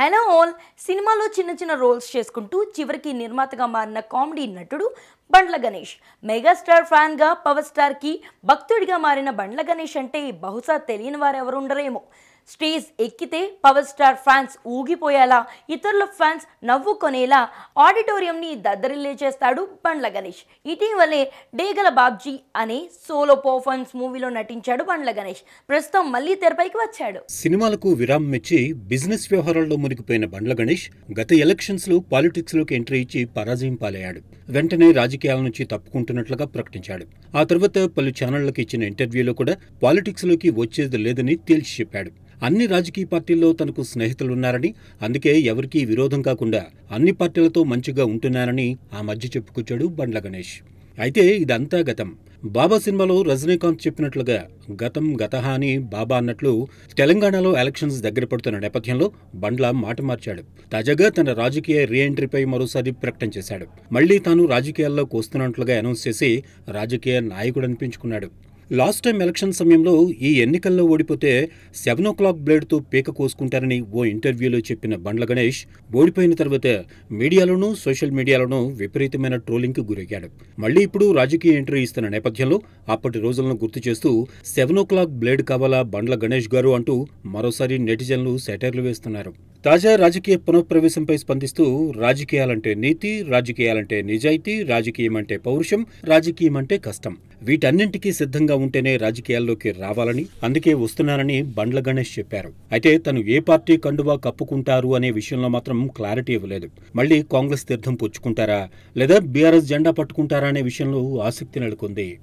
hello all సినిమాలో చిన్న చిన్న రోల్స్ చేసుకుంటూ చివరికి నిర్మాతగా మారిన కామెడీ నటుడు బండ్ల గణేష్ మెగాస్టార్ ఫ్యాన్గా పవర్ స్టార్కి భక్తుడిగా మారిన బండ్ల గణేష్ అంటే బహుశా తెలియని వారెవరుండరేమో స్టేజ్ ఎక్కితే పవర్ స్టార్ ఫ్యాన్స్ ఊగిపోయేలా ఇతరుల ఫ్యాన్స్ నవ్వుకొనేలా ఆడిటోరియంని దద్దరిల్లే చేస్తాడు బండ్ల గణేష్ ఇటీవలే డేగల బాబ్జీ అనే సోలో పర్ఫార్మెన్స్ మూవీలో నటించాడు బండ్ల గణేష్ ప్రస్తుతం మళ్ళీ తెరపైకి వచ్చాడు సినిమాలకు విరామం ఇచ్చి బిజినెస్ వ్యవహారాల్లో మునిగిపోయిన బండ్ల గణేష్ గత ఎలక్షన్స్ లో పాలిటిక్స్ లోకి ఎంట్రీ ఇచ్చి పరాజయం పాలయ్యాడు వెంటనే రాజకీయాల నుంచి తప్పుకుంటున్నట్లుగా ప్రకటించాడు ఆ తర్వాత పలు ఛానళ్లకు ఇచ్చిన ఇంటర్వ్యూలో కూడా పాలిటిక్స్ లోకి వచ్చేది లేదని తేల్చి చెప్పాడు అన్ని రాజకీయ పార్టీల్లో తనకు స్నేహితులున్నారని అందుకే ఎవరికీ విరోధం కాకుండా అన్ని పార్టీలతో మంచిగా ఉంటున్నానని ఆ మధ్య చెప్పుకొచ్చాడు బండ్ల గణేష్ అయితే ఇదంతా గతం బాబా సినిమాలో రజనీకాంత్ చెప్పినట్లుగా గతం గతహ అని బాబా అన్నట్లు తెలంగాణలో ఎలక్షన్స్ దగ్గర పడుతున్న నేపథ్యంలో బండ్ల మాట మార్చాడు తాజాగా తన రాజకీయ రీఎంట్రీపై మరోసారి ప్రకటన చేశాడు మళ్లీ తాను రాజకీయాల్లో కోస్తున్నట్లుగా అనౌన్స్ చేసి రాజకీయ నాయకుడు అనిపించుకున్నాడు లాస్ట్ టైం ఎలక్షన్ సమయంలో ఈ ఎన్నికల్లో ఓడిపోతే సెవెన్ ఓ క్లాక్ బ్లేడ్తో పీక కోసుకుంటారని ఓ ఇంటర్వ్యూలో చెప్పిన బండ్ల గణేష్ ఓడిపోయిన తర్వాత మీడియాలోనూ సోషల్ మీడియాలోనూ విపరీతమైన ట్రోలింగ్కి గురయ్యాడు మళ్లీ ఇప్పుడు రాజకీయ ఎంట్రీ ఇస్తున్న నేపథ్యంలో అప్పటి రోజులను గుర్తు చేస్తూ సెవెన్ ఓ క్లాక్ బ్లేడ్ కావాలా బండ్ల గణేష్ గారు అంటూ మరోసారి నెటిజన్లు సెటైర్లు వేస్తున్నారు తాజా రాజకీయ పునఃప్రవేశంపై స్పందిస్తూ రాజకీయాలంటే నీతి రాజకీయాలంటే నిజాయితీ రాజకీయం అంటే పౌరుషం రాజకీయం అంటే కష్టం వీటన్నింటికీ సిద్ధంగా ఉంటేనే రాజకీయాల్లోకి రావాలని అందుకే వస్తున్నానని బండ్ల గణేష్ చెప్పారు అయితే తను ఏ పార్టీ కండువా కప్పుకుంటారు అనే విషయంలో మాత్రం క్లారిటీ ఇవ్వలేదు మళ్లీ కాంగ్రెస్ తీర్థం పుచ్చుకుంటారా లేదా బీఆర్ఎస్ జెండా పట్టుకుంటారా అనే విషయంలో ఆసక్తి నెలకొంది